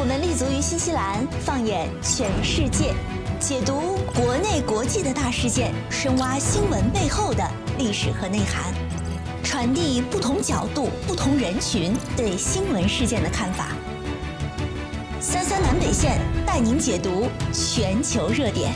我们立足于新西兰，放眼全世界，解读国内国际的大事件，深挖新闻背后的历史和内涵，传递不同角度、不同人群对新闻事件的看法。三三南北线带您解读全球热点。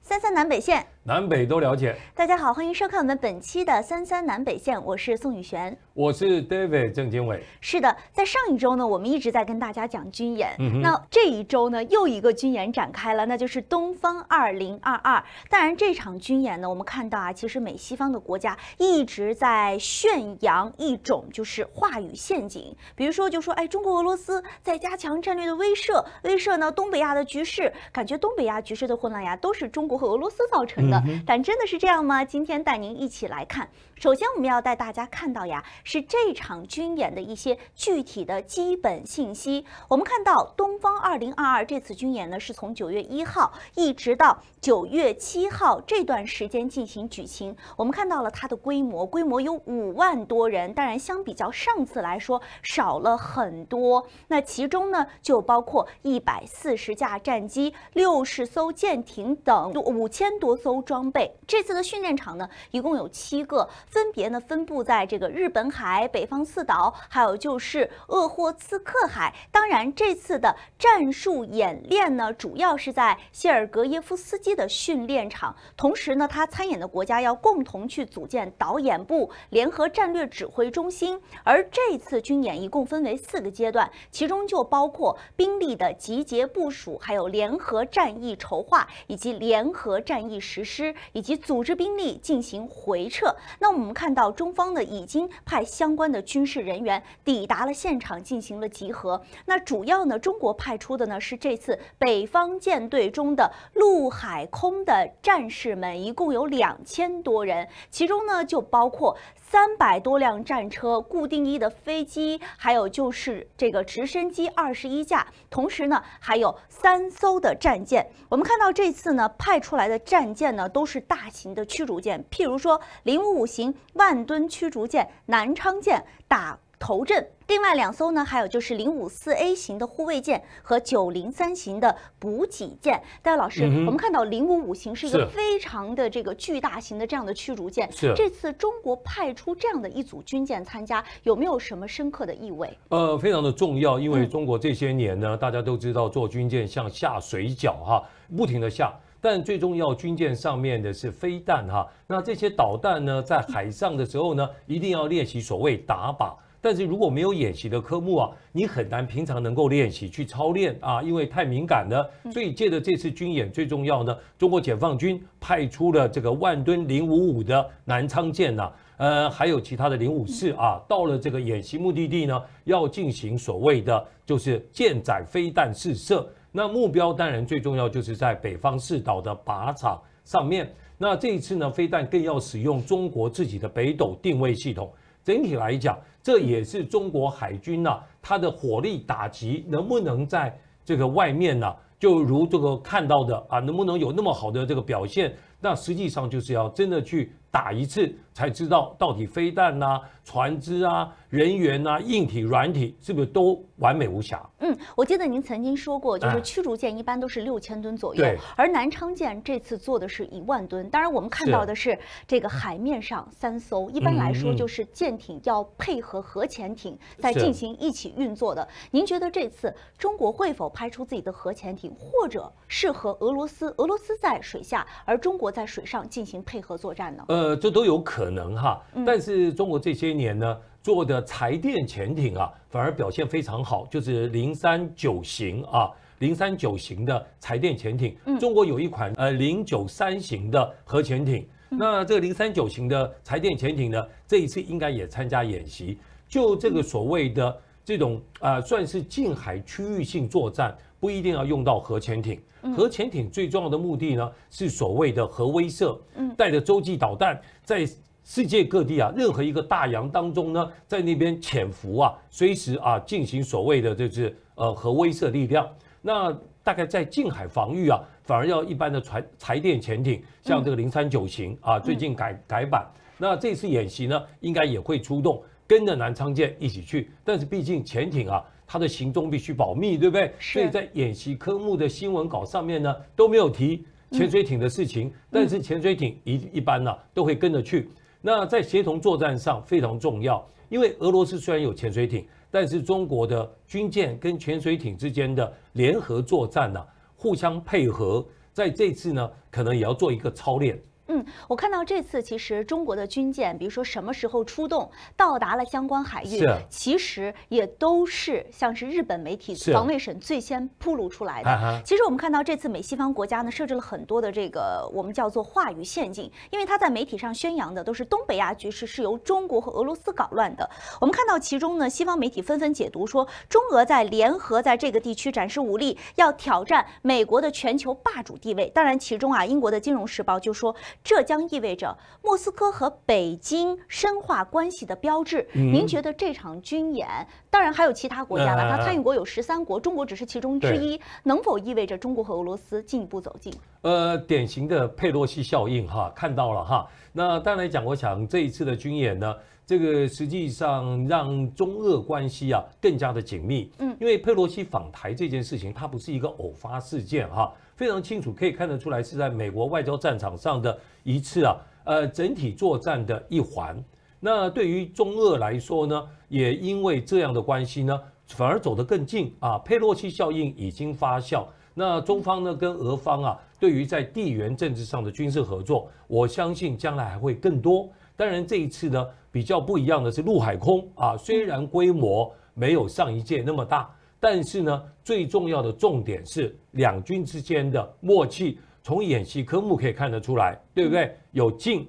三三南北线，南北都了解。大家好，欢迎收看我们本期的三三南北线，我是宋雨璇。我是 David 郑经纬。是的，在上一周呢，我们一直在跟大家讲军演。那这一周呢，又一个军演展开了，那就是东方二零二二。当然，这场军演呢，我们看到啊，其实美西方的国家一直在宣扬一种就是话语陷阱，比如说就说哎，中国俄罗斯在加强战略的威慑，威慑呢东北亚的局势，感觉东北亚局势的混乱呀，都是中国和俄罗斯造成的。但真的是这样吗？今天带您一起来看。首先，我们要带大家看到呀，是这场军演的一些具体的基本信息。我们看到东方二零二二这次军演呢，是从九月一号一直到九月七号这段时间进行举行。我们看到了它的规模，规模有五万多人。当然，相比较上次来说少了很多。那其中呢，就包括一百四十架战机、六十艘舰艇等五千多艘装备。这次的训练场呢，一共有七个。分别呢分布在这个日本海、北方四岛，还有就是鄂霍次克海。当然，这次的战术演练呢，主要是在谢尔格耶夫斯基的训练场。同时呢，他参演的国家要共同去组建导演部联合战略指挥中心。而这次军演一共分为四个阶段，其中就包括兵力的集结部署，还有联合战役筹划，以及联合战役实施，以及组织兵力进行回撤。那我们。我们看到，中方呢已经派相关的军事人员抵达了现场，进行了集合。那主要呢，中国派出的呢是这次北方舰队中的陆海空的战士们，一共有两千多人，其中呢就包括。三百多辆战车，固定翼的飞机，还有就是这个直升机二十一架，同时呢还有三艘的战舰。我们看到这次呢派出来的战舰呢都是大型的驱逐舰，譬如说零五五型万吨驱逐舰南昌舰，打。头阵，另外两艘呢，还有就是零五四 A 型的护卫舰和九零三型的补给舰。戴老师，我们看到零五五型是一个非常的这个巨大型的这样的驱逐舰。是，这次中国派出这样的一组军舰参加，有没有什么深刻的意味？呃，非常的重要，因为中国这些年呢，大家都知道做军舰像下水饺哈，不停的下。但最重要，军舰上面的是飞弹哈，那这些导弹呢，在海上的时候呢，一定要练习所谓打靶。但是如果没有演习的科目啊，你很难平常能够练习去操练啊，因为太敏感了。所以借着这次军演最重要呢，中国解放军派出了这个万吨零五五的南昌舰呐，呃，还有其他的零五四啊，到了这个演习目的地呢，要进行所谓的就是舰载飞弹试射。那目标当然最重要就是在北方四岛的靶场上面。那这一次呢，飞弹更要使用中国自己的北斗定位系统。整体来讲，这也是中国海军呐，它的火力打击能不能在这个外面呢？就如这个看到的啊，能不能有那么好的这个表现？那实际上就是要真的去打一次。才知道到底飞弹呐、船只啊、人员呐、硬体、软体是不是都完美无瑕？嗯，我记得您曾经说过，就是驱逐舰一般都是六千吨左右，而南昌舰这次做的是一万吨。当然，我们看到的是这个海面上三艘，一般来说就是舰艇要配合核潜艇在进行一起运作的。您觉得这次中国会否派出自己的核潜艇，或者是和俄罗斯，俄罗斯在水下，而中国在水上进行配合作战呢？呃，这都有可。可能哈，但是中国这些年呢做的柴电潜艇啊，反而表现非常好，就是零三九型啊，零三九型的柴电潜艇。中国有一款呃零九三型的核潜艇，那这个零三九型的柴电潜艇呢，这一次应该也参加演习。就这个所谓的这种啊，算是近海区域性作战，不一定要用到核潜艇。核潜艇最重要的目的呢，是所谓的核威慑，带着洲际导弹在。世界各地啊，任何一个大洋当中呢，在那边潜伏啊，随时啊进行所谓的就是呃核威慑力量。那大概在近海防御啊，反而要一般的船、柴电潜艇，像这个零三九型啊，最近改改版。那这次演习呢，应该也会出动，跟着南昌舰一起去。但是毕竟潜艇啊，它的行踪必须保密，对不对？所以在演习科目的新闻稿上面呢，都没有提潜水艇的事情。但是潜水艇一一般呢，都会跟着去。那在协同作战上非常重要，因为俄罗斯虽然有潜水艇，但是中国的军舰跟潜水艇之间的联合作战呢，互相配合，在这次呢，可能也要做一个操练。嗯，我看到这次其实中国的军舰，比如说什么时候出动，到达了相关海域，其实也都是像是日本媒体防卫省最先铺露出来的。其实我们看到这次美西方国家呢，设置了很多的这个我们叫做话语陷阱，因为他在媒体上宣扬的都是东北亚局势是由中国和俄罗斯搞乱的。我们看到其中呢，西方媒体纷纷解读说，中俄在联合在这个地区展示武力，要挑战美国的全球霸主地位。当然，其中啊，英国的金融时报就说。这将意味着莫斯科和北京深化关系的标志。您觉得这场军演，当然还有其他国家了，它参与国有十三国，中国只是其中之一，能否意味着中国和俄罗斯进一步走近？呃，典型的佩洛西效应哈，看到了哈。那当然讲，我想这一次的军演呢。这个实际上让中俄关系啊更加的紧密，嗯，因为佩洛西访台这件事情，它不是一个偶发事件哈，非常清楚可以看得出来是在美国外交战场上的一次啊，呃，整体作战的一环。那对于中俄来说呢，也因为这样的关系呢，反而走得更近啊。佩洛西效应已经发酵，那中方呢跟俄方啊，对于在地缘政治上的军事合作，我相信将来还会更多。当然，这一次呢比较不一样的是陆海空啊，虽然规模没有上一届那么大，但是呢最重要的重点是两军之间的默契。从演习科目可以看得出来，对不对？有进，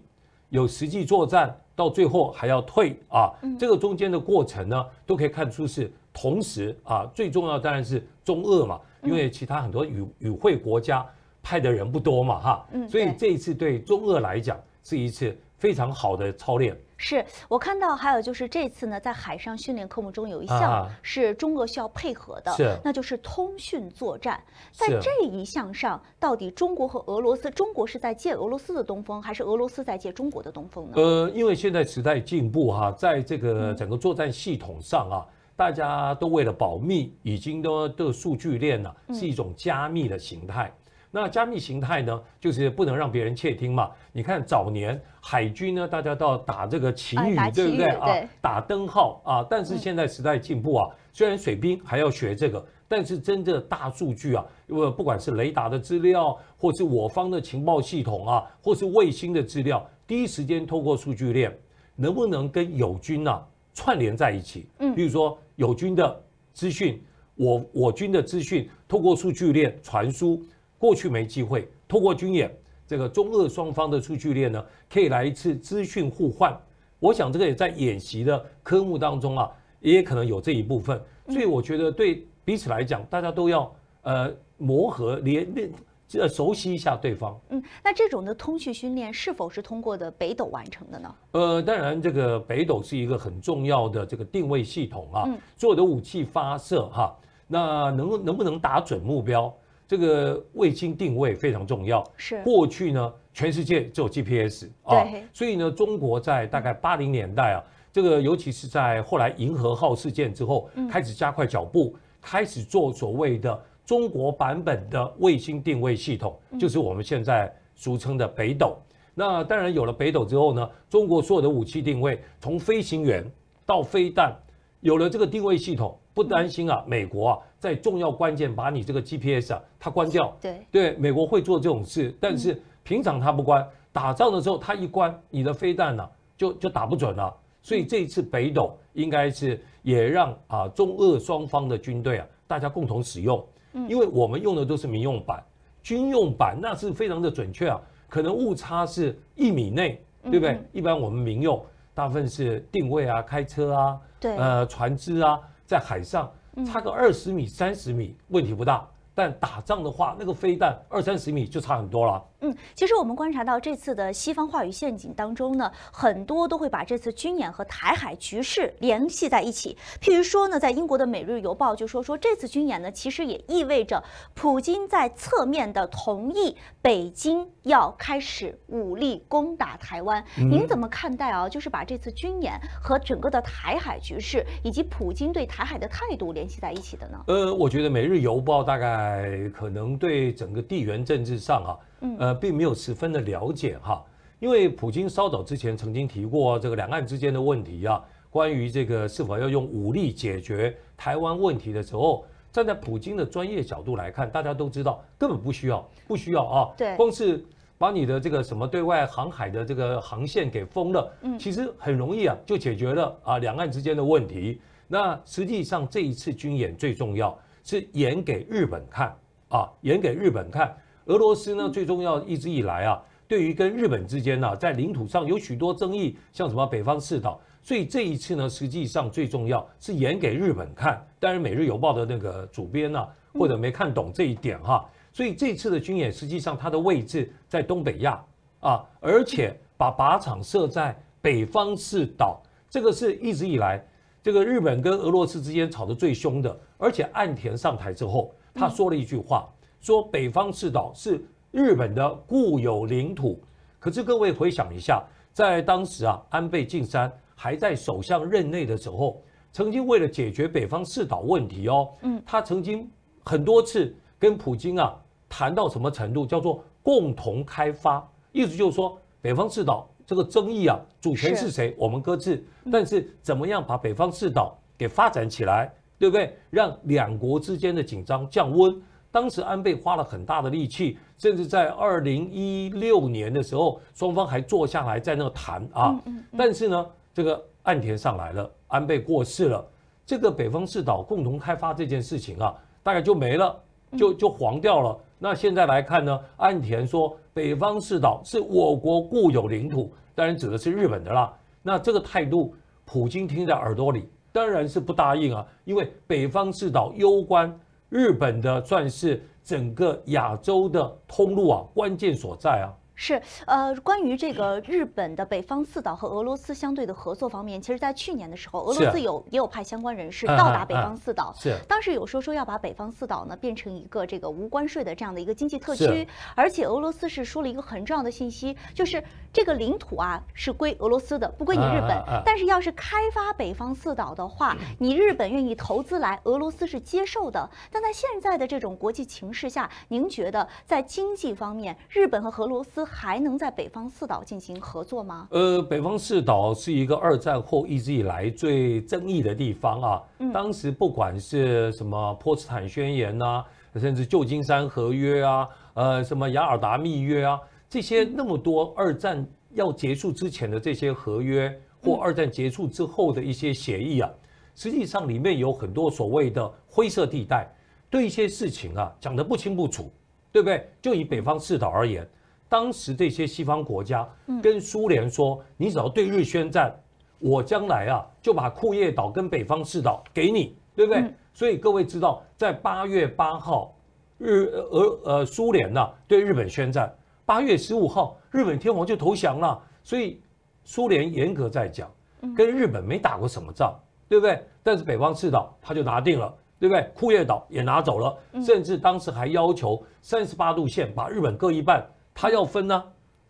有实际作战，到最后还要退啊。这个中间的过程呢，都可以看出是同时啊。最重要当然是中俄嘛，因为其他很多与与会国家派的人不多嘛，哈。所以这一次对中俄来讲是一次。非常好的操练，是我看到还有就是这次呢，在海上训练科目中有一项是中俄需要配合的，是，那就是通讯作战，在这一项上，到底中国和俄罗斯，中国是在借俄罗斯的东风，还是俄罗斯在借中国的东风呢？呃，因为现在时代进步哈，在这个整个作战系统上啊，大家都为了保密，已经都的数据链了，是一种加密的形态。那加密形态呢，就是不能让别人窃听嘛。你看早年海军呢，大家到打这个旗语，对不对啊？打灯号啊。但是现在时代进步啊，虽然水兵还要学这个，但是真正大数据啊，因为不管是雷达的资料，或是我方的情报系统啊，或是卫星的资料，第一时间透过数据链，能不能跟友军呢串联在一起？嗯，比如说友军的资讯，我我军的资讯，透过数据链传输。过去没机会透过军演，这个中俄双方的数据链呢，可以来一次资讯互换。我想这个也在演习的科目当中啊，也可能有这一部分。所以我觉得对彼此来讲，大家都要呃磨合、连练，呃熟悉一下对方。嗯，那这种的通讯训练是否是通过的北斗完成的呢？呃，当然，这个北斗是一个很重要的这个定位系统啊。所有的武器发射哈，那能能不能打准目标？这个卫星定位非常重要。是过去呢，全世界只有 GPS 啊，所以呢，中国在大概八零年代啊，这个尤其是在后来银河号事件之后，开始加快脚步，开始做所谓的中国版本的卫星定位系统，就是我们现在俗称的北斗。那当然有了北斗之后呢，中国所有的武器定位，从飞行员到飞弹，有了这个定位系统。不担心啊，美国啊，在重要关键把你这个 GPS 啊，它关掉。对对，美国会做这种事，但是平常它不关，打仗的时候它一关，你的飞弹呢就就打不准了。所以这一次北斗应该是也让啊中俄双方的军队啊，大家共同使用。嗯，因为我们用的都是民用版，军用版那是非常的准确啊，可能误差是一米内，对不对？一般我们民用大部分是定位啊，开车啊，对，呃，船只啊。在海上差个二十米、三十米问题不大，但打仗的话，那个飞弹二三十米就差很多了。嗯，其实我们观察到这次的西方话语陷阱当中呢，很多都会把这次军演和台海局势联系在一起。譬如说呢，在英国的《每日邮报》就说说这次军演呢，其实也意味着普京在侧面的同意北京要开始武力攻打台湾。您怎么看待啊？就是把这次军演和整个的台海局势以及普京对台海的态度联系在一起的呢？呃，我觉得《每日邮报》大概可能对整个地缘政治上啊。呃，并没有十分的了解哈，因为普京稍早之前曾经提过这个两岸之间的问题啊，关于这个是否要用武力解决台湾问题的时候，站在普京的专业角度来看，大家都知道根本不需要，不需要啊，对，光是把你的这个什么对外航海的这个航线给封了，嗯，其实很容易啊就解决了啊两岸之间的问题。那实际上这一次军演最重要是演给日本看啊，演给日本看。俄罗斯呢，最重要一直以来啊，对于跟日本之间呢，在领土上有许多争议，像什么北方四岛，所以这一次呢，实际上最重要是演给日本看。但是《每日邮报》的那个主编呢，或者没看懂这一点哈。所以这次的军演，实际上它的位置在东北亚啊，而且把靶场设在北方四岛，这个是一直以来这个日本跟俄罗斯之间吵得最凶的。而且岸田上台之后，他说了一句话。说北方四岛是日本的固有领土，可是各位回想一下，在当时啊，安倍晋三还在首相任内的时候，曾经为了解决北方四岛问题哦，嗯，他曾经很多次跟普京啊谈到什么程度，叫做共同开发，意思就是说北方四岛这个争议啊，主权是谁我们搁置，但是怎么样把北方四岛给发展起来，对不对？让两国之间的紧张降温。当时安倍花了很大的力气，甚至在二零一六年的时候，双方还坐下来在那谈啊。但是呢，这个岸田上来了，安倍过世了，这个北方四岛共同开发这件事情啊，大概就没了，就就黄掉了。那现在来看呢，岸田说北方四岛是我国固有领土，当然指的是日本的啦。那这个态度，普京听在耳朵里，当然是不答应啊，因为北方四岛攸关。日本的算是整个亚洲的通路啊，关键所在啊。是，呃，关于这个日本的北方四岛和俄罗斯相对的合作方面，其实，在去年的时候，俄罗斯有也有派相关人士到达北方四岛。是。当时有说说要把北方四岛呢变成一个这个无关税的这样的一个经济特区，而且俄罗斯是说了一个很重要的信息，就是。这个领土啊是归俄罗斯的，不归你日本。但是要是开发北方四岛的话，你日本愿意投资来，俄罗斯是接受的。但在现在的这种国际情势下，您觉得在经济方面，日本和俄罗斯还能在北方四岛进行合作吗？呃，北方四岛是一个二战后一直以来最争议的地方啊。当时不管是什么波茨坦宣言呐，甚至旧金山合约啊，呃，什么雅尔达密约啊。这些那么多二战要结束之前的这些合约，或二战结束之后的一些协议啊，实际上里面有很多所谓的灰色地带，对一些事情啊讲得不清不楚，对不对？就以北方四岛而言，当时这些西方国家跟苏联说，你只要对日宣战，我将来啊就把库页岛跟北方四岛给你，对不对？所以各位知道，在八月八号，日俄呃苏联呢对日本宣战。八月十五号，日本天皇就投降了。所以，苏联严格在讲，跟日本没打过什么仗，对不对？但是北方四岛，他就拿定了，对不对？库页岛也拿走了，甚至当时还要求三十八度线把日本各一半，他要分呢，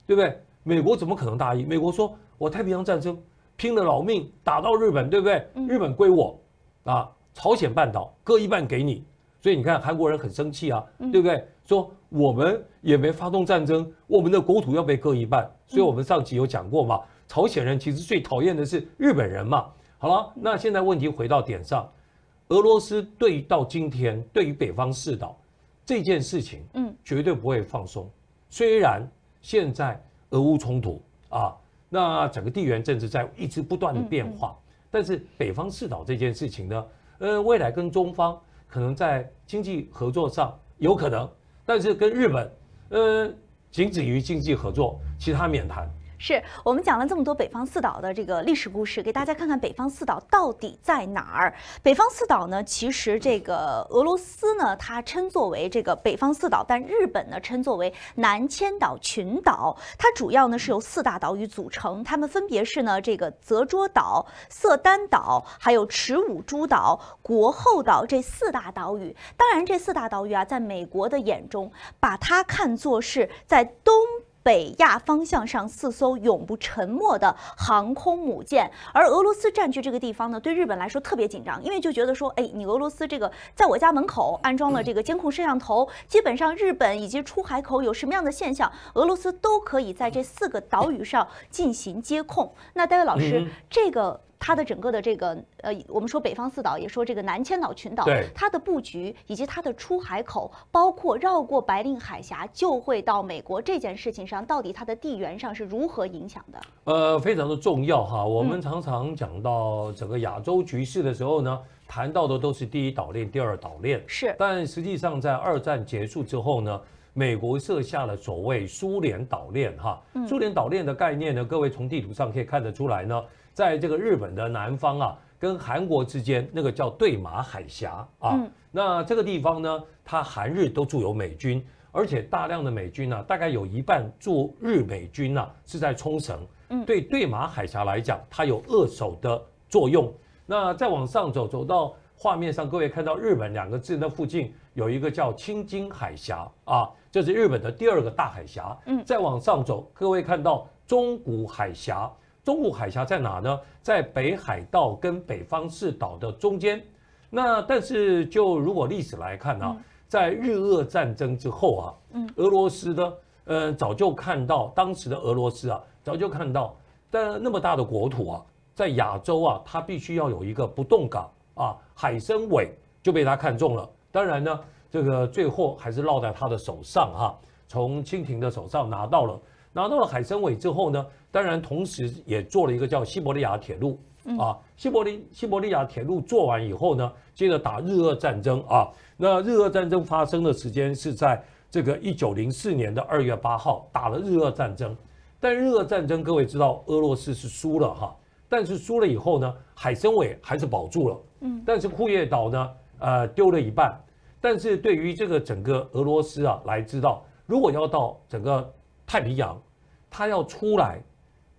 对不对？美国怎么可能答应？美国说，我太平洋战争拼了老命打到日本，对不对？日本归我，啊，朝鲜半岛割一半给你。所以你看，韩国人很生气啊，对不对？说我们也没发动战争，我们的国土要被割一半。所以我们上期有讲过嘛，朝鲜人其实最讨厌的是日本人嘛。好了，那现在问题回到点上，俄罗斯对于到今天对于北方四岛这件事情，嗯，绝对不会放松。虽然现在俄乌冲突啊，那整个地缘政治在一直不断的变化，但是北方四岛这件事情呢，呃，未来跟中方。可能在经济合作上有可能，但是跟日本，呃，仅止于经济合作，其他免谈。是我们讲了这么多北方四岛的这个历史故事，给大家看看北方四岛到底在哪儿。北方四岛呢，其实这个俄罗斯呢，它称作为这个北方四岛，但日本呢称作为南千岛群岛。它主要呢是由四大岛屿组成，它们分别是呢这个泽桌岛、色丹岛、还有池武诸岛、国后岛这四大岛屿。当然，这四大岛屿啊，在美国的眼中，把它看作是在东。北亚方向上四艘永不沉没的航空母舰，而俄罗斯占据这个地方呢，对日本来说特别紧张，因为就觉得说，哎，你俄罗斯这个在我家门口安装了这个监控摄像头，基本上日本以及出海口有什么样的现象，俄罗斯都可以在这四个岛屿上进行监控。那戴维老师，这个。它的整个的这个呃，我们说北方四岛，也说这个南千岛群岛，它的布局以及它的出海口，包括绕过白令海峡就会到美国这件事情上，到底它的地缘上是如何影响的？呃，非常的重要哈。我们常常讲到整个亚洲局势的时候呢，谈到的都是第一岛链、第二岛链。是，但实际上在二战结束之后呢，美国设下了所谓苏联岛链哈。苏联岛链的概念呢，各位从地图上可以看得出来呢。在这个日本的南方啊，跟韩国之间那个叫对马海峡啊，那这个地方呢，它韩日都驻有美军，而且大量的美军呢，大概有一半驻日美军呢是在冲绳。对对马海峡来讲，它有扼守的作用。那再往上走，走到画面上，各位看到日本两个字那附近有一个叫青津海峡啊，这是日本的第二个大海峡。嗯，再往上走，各位看到中古海峡。中谷海峡在哪呢？在北海道跟北方四岛的中间。那但是就如果历史来看呢，在日俄战争之后啊，俄罗斯呢，嗯，早就看到当时的俄罗斯啊，早就看到，但那么大的国土啊，在亚洲啊，它必须要有一个不动港啊，海参崴就被他看中了。当然呢，这个最后还是落在他的手上哈，从清廷的手上拿到了。拿到了海参崴之后呢，当然同时也做了一个叫西伯利亚铁路，啊，西伯利西伯利亚铁路做完以后呢，接着打日俄战争啊。那日俄战争发生的时间是在这个一九零四年的二月八号，打了日俄战争。但日俄战争各位知道，俄罗斯是输了哈，但是输了以后呢，海参崴还是保住了，嗯，但是库页岛呢，呃，丢了一半。但是对于这个整个俄罗斯啊，来知道，如果要到整个太平洋，它要出来，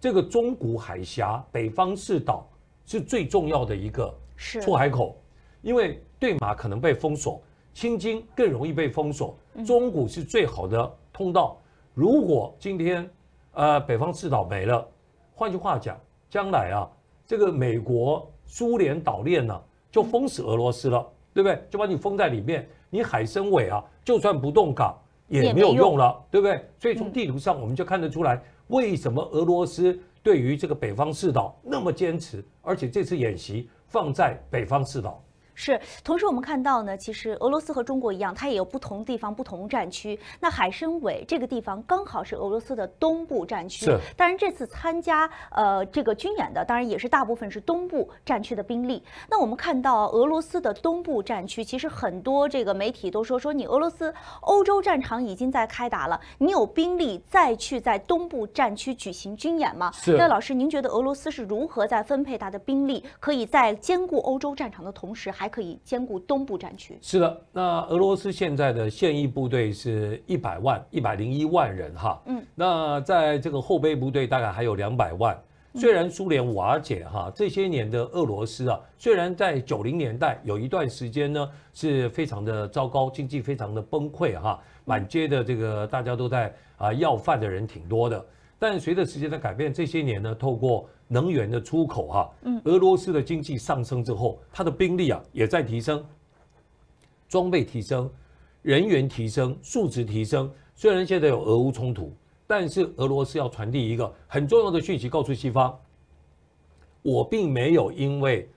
这个中古海峡北方四岛是最重要的一个出海口，因为对马可能被封锁，青津更容易被封锁，中古是最好的通道。如果今天，呃，北方四岛没了，换句话讲，将来啊，这个美国、苏联岛链呢，就封死俄罗斯了，对不对？就把你封在里面，你海参崴啊，就算不动港。也没有用了，对不对？所以从地图上我们就看得出来，为什么俄罗斯对于这个北方四岛那么坚持，而且这次演习放在北方四岛。是，同时我们看到呢，其实俄罗斯和中国一样，它也有不同地方、不同战区。那海参崴这个地方刚好是俄罗斯的东部战区。是。当然，这次参加呃这个军演的，当然也是大部分是东部战区的兵力。那我们看到俄罗斯的东部战区，其实很多这个媒体都说说你俄罗斯欧洲战场已经在开打了，你有兵力再去在东部战区举行军演吗？是。那老师，您觉得俄罗斯是如何在分配它的兵力，可以在兼顾欧洲战场的同时还？还可以兼顾东部战区。是的，那俄罗斯现在的现役部队是一百万、一百零一万人哈，嗯，那在这个后备部队大概还有两百万。虽然苏联瓦解哈，这些年的俄罗斯啊，虽然在九零年代有一段时间呢是非常的糟糕，经济非常的崩溃哈，满街的这个大家都在啊要饭的人挺多的。但随着时间的改变，这些年呢，透过能源的出口，哈，嗯，俄罗斯的经济上升之后，它的兵力啊也在提升，装备提升，人员提升，素质提升。虽然现在有俄乌冲突，但是俄罗斯要传递一个很重要的讯息，告诉西方，我并没有因为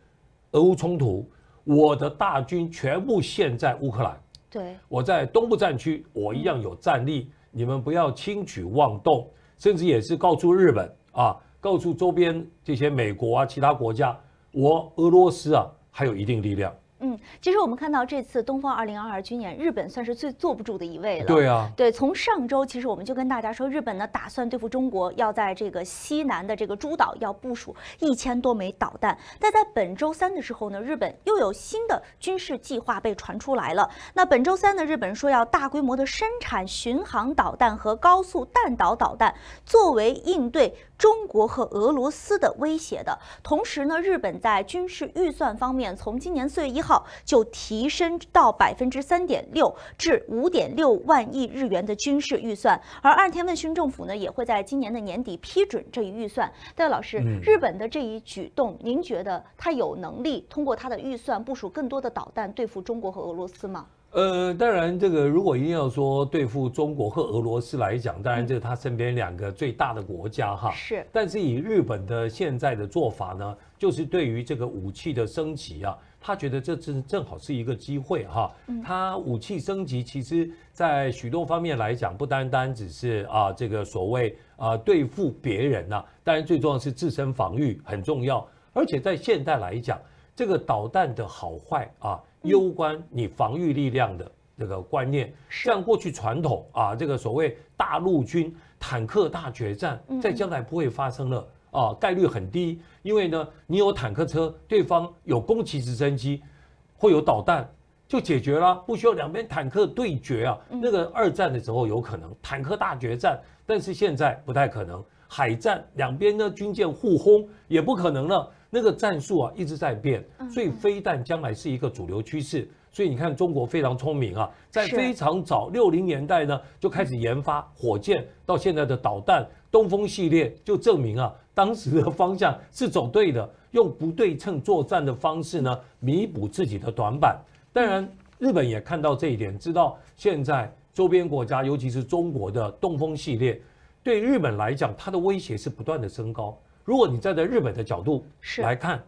俄乌冲突，我的大军全部陷在乌克兰，对我在东部战区，我一样有战力，你们不要轻举妄动。甚至也是告诉日本啊，告诉周边这些美国啊、其他国家，我俄罗斯啊还有一定力量。嗯，其实我们看到这次东方二零二二军演，日本算是最坐不住的一位了。对啊，对，从上周其实我们就跟大家说，日本呢打算对付中国，要在这个西南的这个诸岛要部署一千多枚导弹。但在本周三的时候呢，日本又有新的军事计划被传出来了。那本周三呢，日本说要大规模的生产巡航导弹和高速弹道导弹，作为应对。中国和俄罗斯的威胁的同时呢，日本在军事预算方面，从今年四月一号就提升到百分之三点六至五点六万亿日元的军事预算，而岸田文雄政府呢，也会在今年的年底批准这一预算。戴老师，日本的这一举动，您觉得他有能力通过他的预算部署更多的导弹对付中国和俄罗斯吗？呃，当然，这个如果一定要说对付中国和俄罗斯来讲，当然这是他身边两个最大的国家哈。是。但是以日本的现在的做法呢，就是对于这个武器的升级啊，他觉得这正正好是一个机会哈。他武器升级，其实，在许多方面来讲，不单单只是啊这个所谓啊对付别人呐，当然最重要是自身防御很重要。而且在现代来讲，这个导弹的好坏啊。攸关你防御力量的这个观念，像过去传统啊，这个所谓大陆军坦克大决战，在将来不会发生了啊，概率很低，因为呢，你有坦克车，对方有攻击直升机，会有导弹，就解决了，不需要两边坦克对决啊。那个二战的时候有可能坦克大决战，但是现在不太可能。海战两边的军舰互轰也不可能了。这个战术啊一直在变，所以非但将来是一个主流趋势，所以你看中国非常聪明啊，在非常早六零年代呢就开始研发火箭，到现在的导弹东风系列就证明啊，当时的方向是走对的，用不对称作战的方式呢弥补自己的短板。当然，日本也看到这一点，知道现在周边国家，尤其是中国的东风系列，对日本来讲它的威胁是不断的升高。如果你站在日本的角度来看，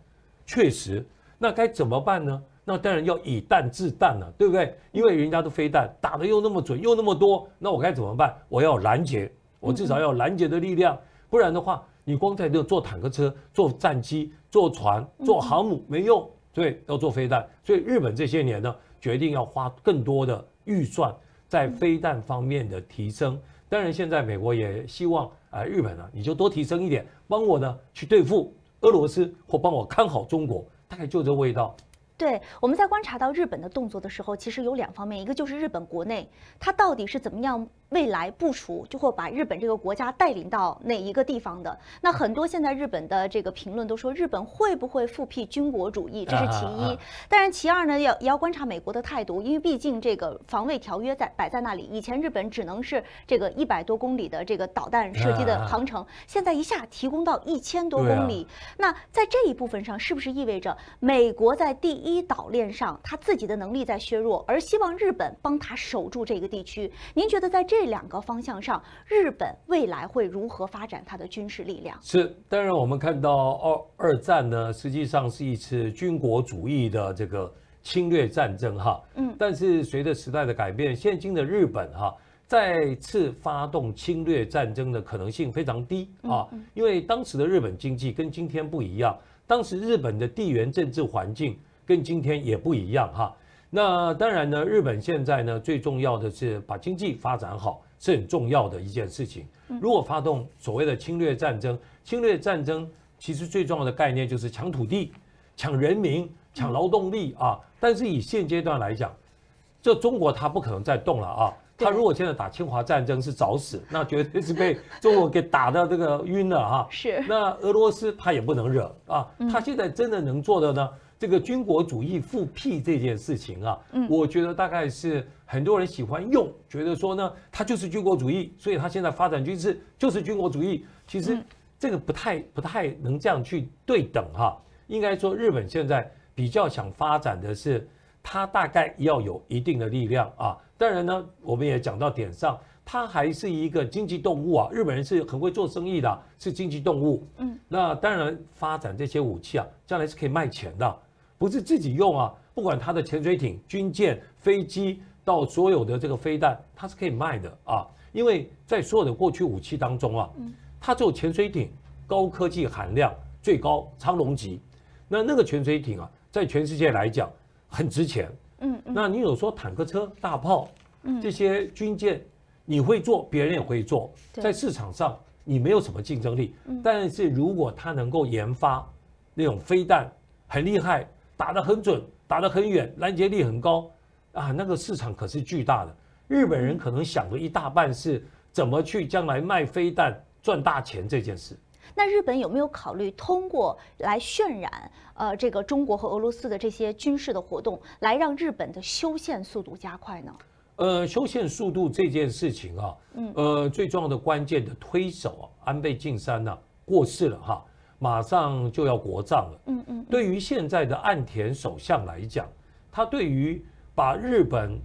确实，那该怎么办呢？那当然要以弹制弹了，对不对？因为人家的飞弹打的又那么准，又那么多，那我该怎么办？我要拦截，我至少要拦截的力量，不然的话，你光在这坐坦克车、坐战机、坐船、坐航母没用，对，要做飞弹。所以日本这些年呢，决定要花更多的预算在飞弹方面的提升。当然，现在美国也希望。啊，日本呢，你就多提升一点，帮我呢去对付俄罗斯，或帮我看好中国，大概就这味道。对，我们在观察到日本的动作的时候，其实有两方面，一个就是日本国内，它到底是怎么样？未来部署就会把日本这个国家带领到哪一个地方的？那很多现在日本的这个评论都说，日本会不会复辟军国主义，这是其一。当然，其二呢，要也要观察美国的态度，因为毕竟这个防卫条约在摆在那里。以前日本只能是这个一百多公里的这个导弹射击的航程，现在一下提供到一千多公里。那在这一部分上，是不是意味着美国在第一岛链上他自己的能力在削弱，而希望日本帮他守住这个地区？您觉得在这？这两个方向上，日本未来会如何发展它的军事力量？是，当然我们看到二二战呢，实际上是一次军国主义的这个侵略战争，哈，嗯，但是随着时代的改变，现今的日本哈，再次发动侵略战争的可能性非常低啊，因为当时的日本经济跟今天不一样，当时日本的地缘政治环境跟今天也不一样哈。那当然呢，日本现在呢最重要的是把经济发展好是很重要的一件事情。如果发动所谓的侵略战争，侵略战争其实最重要的概念就是抢土地、抢人民、抢劳动力啊。但是以现阶段来讲，这中国他不可能再动了啊。他如果现在打侵华战争是找死，那绝对是被中国给打到这个晕了啊。是。那俄罗斯他也不能惹啊，他现在真的能做的呢？这个军国主义复辟这件事情啊，嗯，我觉得大概是很多人喜欢用，觉得说呢，他就是军国主义，所以他现在发展军事就是军国主义。其实这个不太不太能这样去对等哈。应该说，日本现在比较想发展的是，他大概要有一定的力量啊。当然呢，我们也讲到点上，它还是一个经济动物啊。日本人是很会做生意的，是经济动物。嗯，那当然发展这些武器啊，将来是可以卖钱的。不是自己用啊，不管它的潜水艇、军舰、飞机到所有的这个飞弹，它是可以卖的啊。因为在所有的过去武器当中啊，它做潜水艇，高科技含量最高，苍龙级。那那个潜水艇啊，在全世界来讲很值钱。嗯，那你有说坦克车、大炮、这些军舰，你会做，别人也会做，在市场上你没有什么竞争力。但是如果它能够研发那种飞弹，很厉害。打得很准，打得很远，拦截力很高，啊，那个市场可是巨大的。日本人可能想了一大半是怎么去将来卖飞弹赚大钱这件事。那日本有没有考虑通过来渲染呃这个中国和俄罗斯的这些军事的活动，来让日本的修宪速度加快呢？呃，修宪速度这件事情啊，嗯，呃，最重要的关键的推手安倍晋三呢过世了哈。马上就要国葬了。嗯嗯，对于现在的岸田首相来讲，他对于把日本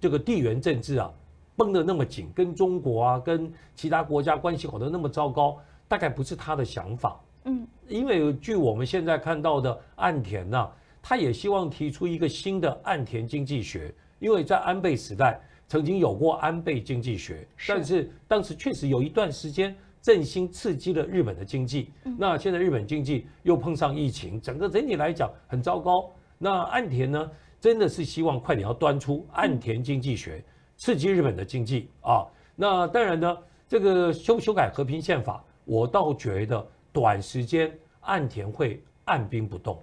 这个地缘政治啊绷得那么紧，跟中国啊跟其他国家关系搞得那么糟糕，大概不是他的想法。嗯，因为据我们现在看到的岸田呢，他也希望提出一个新的岸田经济学，因为在安倍时代曾经有过安倍经济学，但是当时确实有一段时间。振兴刺激了日本的经济，那现在日本经济又碰上疫情，整个整体来讲很糟糕。那岸田呢，真的是希望快点要端出岸田经济学，刺激日本的经济啊。那当然呢，这个修修改和平宪法，我倒觉得短时间岸田会按兵不动。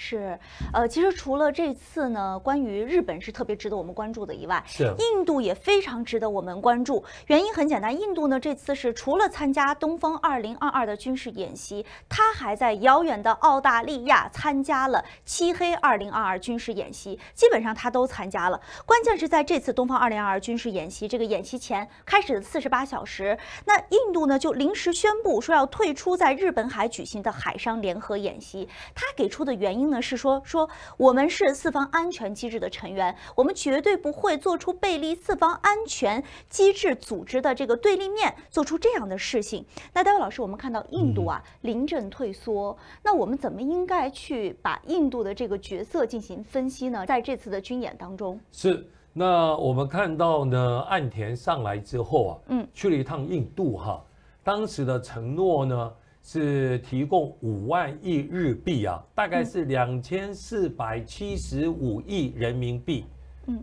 是，呃，其实除了这次呢，关于日本是特别值得我们关注的以外，是。印度也非常值得我们关注，原因很简单，印度呢这次是除了参加东方二零二二的军事演习，他还在遥远的澳大利亚参加了漆黑二零二二军事演习，基本上他都参加了。关键是在这次东方二零二二军事演习这个演习前开始的四十八小时，那印度呢就临时宣布说要退出在日本海举行的海上联合演习，他给出的原因。那是说说我们是四方安全机制的成员，我们绝对不会做出背离四方安全机制组织的这个对立面做出这样的事情。那戴维老师，我们看到印度啊临阵退缩，那我们怎么应该去把印度的这个角色进行分析呢？在这次的军演当中，是那我们看到呢，岸田上来之后啊，嗯，去了一趟印度哈，当时的承诺呢？是提供五万亿日币啊，大概是两千四百七十五亿人民币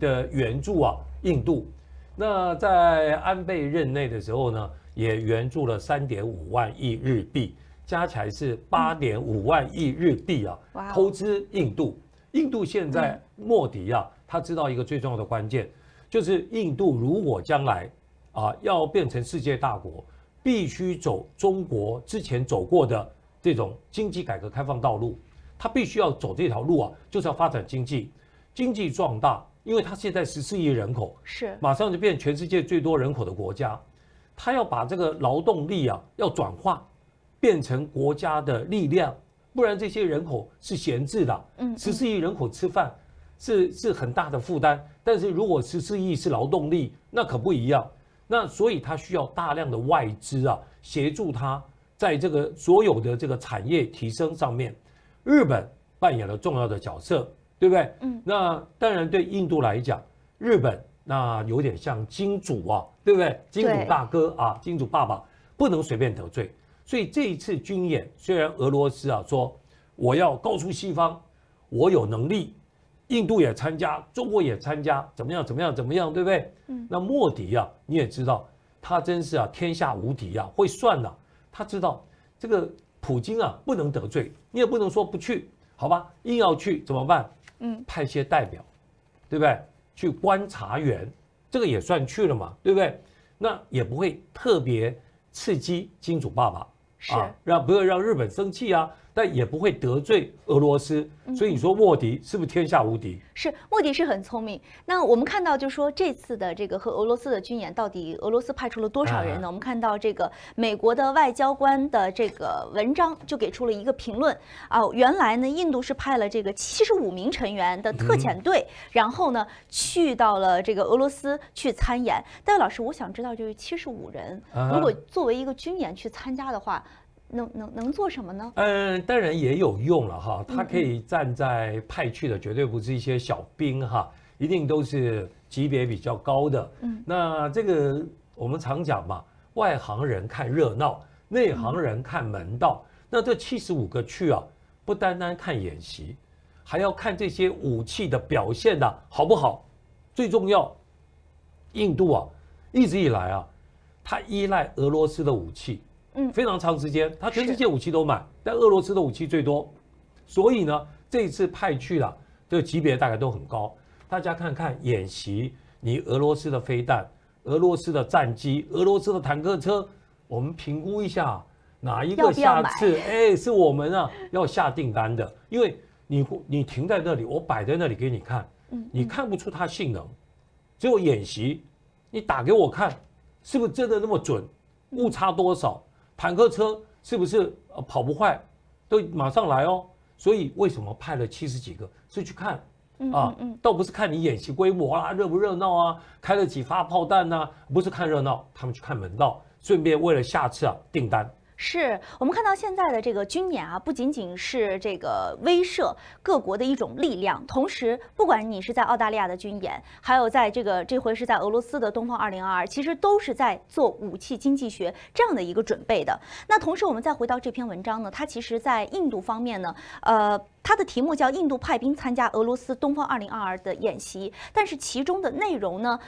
的援助啊，印度。那在安倍任内的时候呢，也援助了三点五万亿日币，加起来是八点五万亿日币啊，投资印度。印度现在莫迪啊，他知道一个最重要的关键，就是印度如果将来啊要变成世界大国。必须走中国之前走过的这种经济改革开放道路，他必须要走这条路啊，就是要发展经济，经济壮大，因为他现在十四亿人口是马上就变全世界最多人口的国家，他要把这个劳动力啊要转化，变成国家的力量，不然这些人口是闲置的。嗯，十四亿人口吃饭是是很大的负担，但是如果十四亿是劳动力，那可不一样。那所以它需要大量的外资啊，协助它在这个所有的这个产业提升上面，日本扮演了重要的角色，对不对？嗯。那当然对印度来讲，日本那有点像金主啊，对不对？金主大哥啊，金主爸爸不能随便得罪。所以这一次军演，虽然俄罗斯啊说我要告诉西方，我有能力。印度也参加，中国也参加，怎么样？怎么样？怎么样？对不对？嗯，那莫迪呀，你也知道，他真是啊，天下无敌呀，会算的。他知道这个普京啊，不能得罪，你也不能说不去，好吧？硬要去怎么办？嗯，派些代表，对不对？去观察员，这个也算去了嘛，对不对？那也不会特别刺激金主爸爸啊，让不要让日本生气啊。但也不会得罪俄罗斯，所以你说卧底是不是天下无敌？是莫迪是很聪明。那我们看到，就说这次的这个和俄罗斯的军演，到底俄罗斯派出了多少人呢？我们看到这个美国的外交官的这个文章，就给出了一个评论啊。原来呢，印度是派了这个七十五名成员的特遣队，然后呢去到了这个俄罗斯去参演。但老师，我想知道，就是七十五人，如果作为一个军演去参加的话。能能能做什么呢？嗯，当然也有用了哈，他可以站在派去的绝对不是一些小兵哈，一定都是级别比较高的。嗯，那这个我们常讲嘛，外行人看热闹，内行人看门道。那这七十五个去啊，不单单看演习，还要看这些武器的表现啊、好不好？最重要，印度啊，一直以来啊，它依赖俄罗斯的武器。嗯，非常长时间，他全世界武器都买，但俄罗斯的武器最多，所以呢，这一次派去了，这个级别大概都很高。大家看看演习，你俄罗斯的飞弹、俄罗斯的战机、俄罗斯的坦克车，我们评估一下哪一个下次哎是我们啊要下订单的，因为你你停在那里，我摆在那里给你看，你看不出它性能，只有演习，你打给我看，是不是真的那么准，误差多少？坦克车是不是呃跑不坏，都马上来哦。所以为什么派了七十几个是去看啊？倒不是看你演习规模啦，热不热闹啊？开了几发炮弹呐，不是看热闹，他们去看门道，顺便为了下次啊订单。是我们看到现在的这个军演啊，不仅仅是这个威慑各国的一种力量，同时，不管你是在澳大利亚的军演，还有在这个这回是在俄罗斯的东方2022，其实都是在做武器经济学这样的一个准备的。那同时，我们再回到这篇文章呢，它其实在印度方面呢，呃，它的题目叫“印度派兵参加俄罗斯东方2022的演习”，但是其中的内容呢？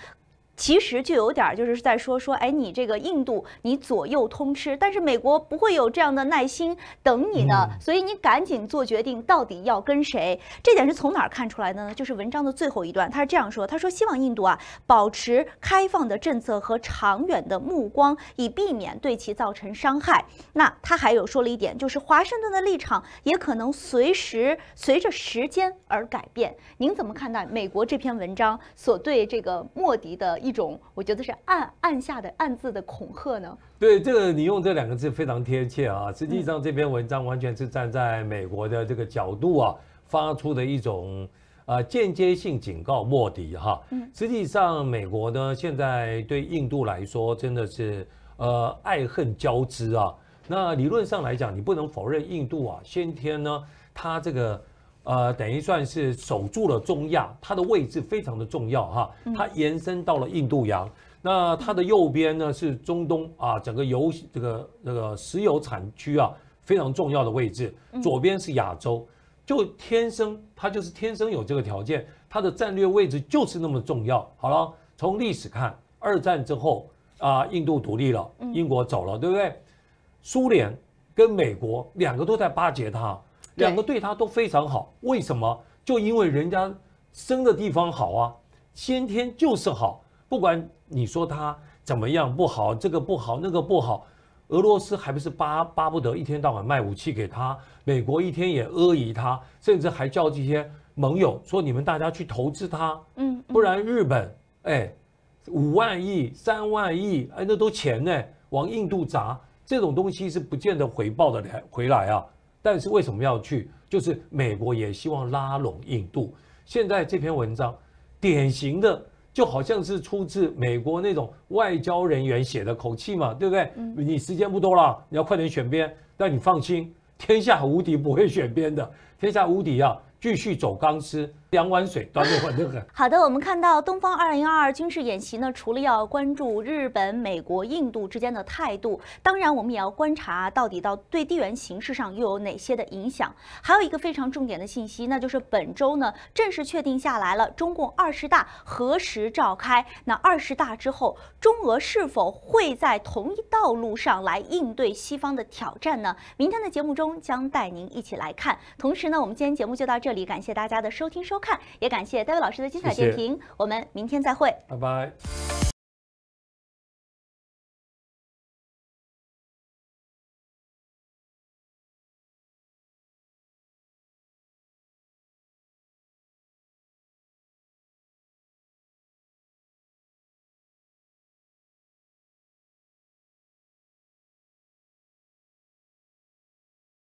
其实就有点就是在说说，哎，你这个印度你左右通吃，但是美国不会有这样的耐心等你的，所以你赶紧做决定，到底要跟谁？这点是从哪儿看出来的呢？就是文章的最后一段，他是这样说：他说，希望印度啊保持开放的政策和长远的目光，以避免对其造成伤害。那他还有说了一点，就是华盛顿的立场也可能随时随着时间而改变。您怎么看待美国这篇文章所对这个莫迪的？一种，我觉得是暗暗下的暗自的恐吓呢。对，这个你用这两个字非常贴切啊。实际上，这篇文章完全是站在美国的这个角度啊，发出的一种呃间接性警告莫迪哈。嗯，实际上，美国呢现在对印度来说真的是呃爱恨交织啊。那理论上来讲，你不能否认印度啊，先天呢它这个。呃，等于算是守住了中亚，它的位置非常的重要哈，它延伸到了印度洋，那它的右边呢是中东啊，整个油这个那个石油产区啊非常重要的位置，左边是亚洲，就天生它就是天生有这个条件，它的战略位置就是那么重要。好了，从历史看，二战之后啊，印度独立了，英国走了，对不对？苏联跟美国两个都在巴结它。两个对他都非常好，为什么？就因为人家生的地方好啊，先天就是好。不管你说他怎么样不好，这个不好那个不好，俄罗斯还不是巴巴不得一天到晚卖武器给他？美国一天也阿谀他，甚至还叫这些盟友说你们大家去投资他，嗯，不然日本哎，五万亿、三万亿哎，那都钱呢，往印度砸，这种东西是不见得回报的来回来啊。但是为什么要去？就是美国也希望拉拢印度。现在这篇文章，典型的就好像是出自美国那种外交人员写的口气嘛，对不对？你时间不多了，你要快点选边。但你放心，天下无敌不会选边的，天下无敌啊，继续走钢丝。两碗水端不端得很。好的，我们看到东方二零二二军事演习呢，除了要关注日本、美国、印度之间的态度，当然我们也要观察到底到对地缘形势上又有哪些的影响。还有一个非常重点的信息，那就是本周呢正式确定下来了中共二十大何时召开。那二十大之后，中俄是否会在同一道路上来应对西方的挑战呢？明天的节目中将带您一起来看。同时呢，我们今天节目就到这里，感谢大家的收听收。看，也感谢戴维老师的精彩点评。我们明天再会，拜拜。